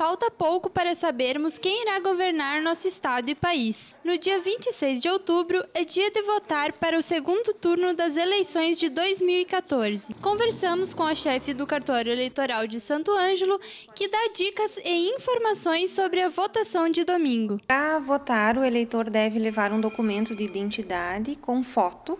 falta pouco para sabermos quem irá governar nosso estado e país. No dia 26 de outubro é dia de votar para o segundo turno das eleições de 2014. Conversamos com a chefe do cartório eleitoral de Santo Ângelo, que dá dicas e informações sobre a votação de domingo. Para votar, o eleitor deve levar um documento de identidade com foto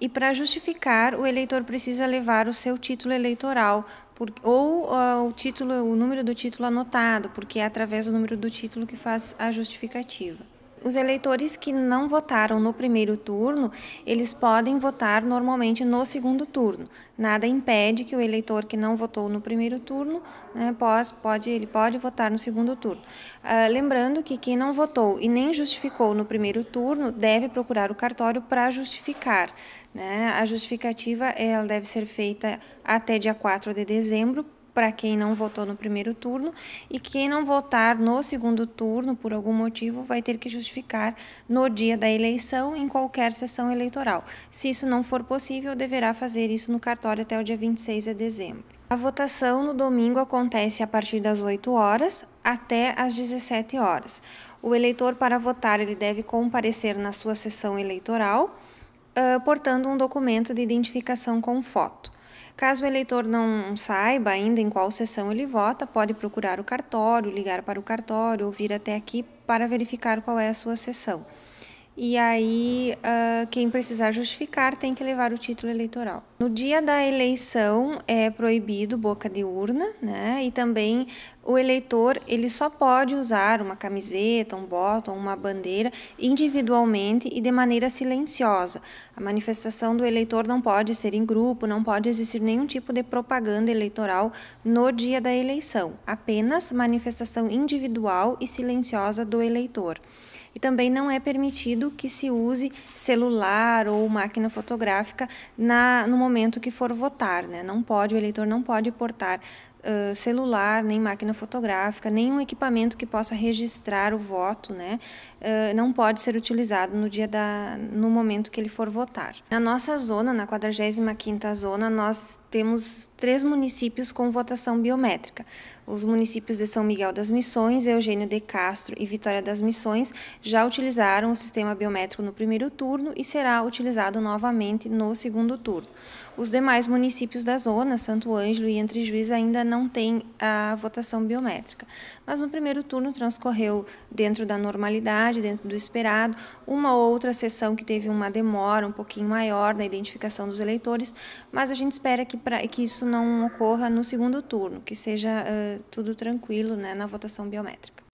e para justificar, o eleitor precisa levar o seu título eleitoral, por, ou uh, o título, o número do título anotado, porque é através do número do título que faz a justificativa. Os eleitores que não votaram no primeiro turno, eles podem votar normalmente no segundo turno. Nada impede que o eleitor que não votou no primeiro turno, né, pode, pode, ele pode votar no segundo turno. Ah, lembrando que quem não votou e nem justificou no primeiro turno, deve procurar o cartório para justificar. Né? A justificativa ela deve ser feita até dia 4 de dezembro para quem não votou no primeiro turno e quem não votar no segundo turno por algum motivo vai ter que justificar no dia da eleição em qualquer sessão eleitoral. Se isso não for possível, deverá fazer isso no cartório até o dia 26 de dezembro. A votação no domingo acontece a partir das 8 horas até às 17 horas. O eleitor para votar ele deve comparecer na sua sessão eleitoral, portando um documento de identificação com foto. Caso o eleitor não saiba ainda em qual sessão ele vota, pode procurar o cartório, ligar para o cartório ou vir até aqui para verificar qual é a sua sessão. E aí, uh, quem precisar justificar tem que levar o título eleitoral. No dia da eleição é proibido boca de urna, né? E também o eleitor ele só pode usar uma camiseta, um botão, uma bandeira individualmente e de maneira silenciosa. A manifestação do eleitor não pode ser em grupo, não pode existir nenhum tipo de propaganda eleitoral no dia da eleição. Apenas manifestação individual e silenciosa do eleitor. E também não é permitido proibido que se use celular ou máquina fotográfica na, no momento que for votar. Né? Não pode, o eleitor não pode portar celular, nem máquina fotográfica, nenhum equipamento que possa registrar o voto, né, uh, não pode ser utilizado no dia da, no momento que ele for votar. Na nossa zona, na 45ª zona, nós temos três municípios com votação biométrica. Os municípios de São Miguel das Missões, Eugênio de Castro e Vitória das Missões já utilizaram o sistema biométrico no primeiro turno e será utilizado novamente no segundo turno. Os demais municípios da zona, Santo Ângelo e Entre Juiz, ainda não não tem a votação biométrica. Mas no primeiro turno transcorreu dentro da normalidade, dentro do esperado. Uma outra sessão que teve uma demora um pouquinho maior na identificação dos eleitores, mas a gente espera que, pra, que isso não ocorra no segundo turno, que seja uh, tudo tranquilo né, na votação biométrica.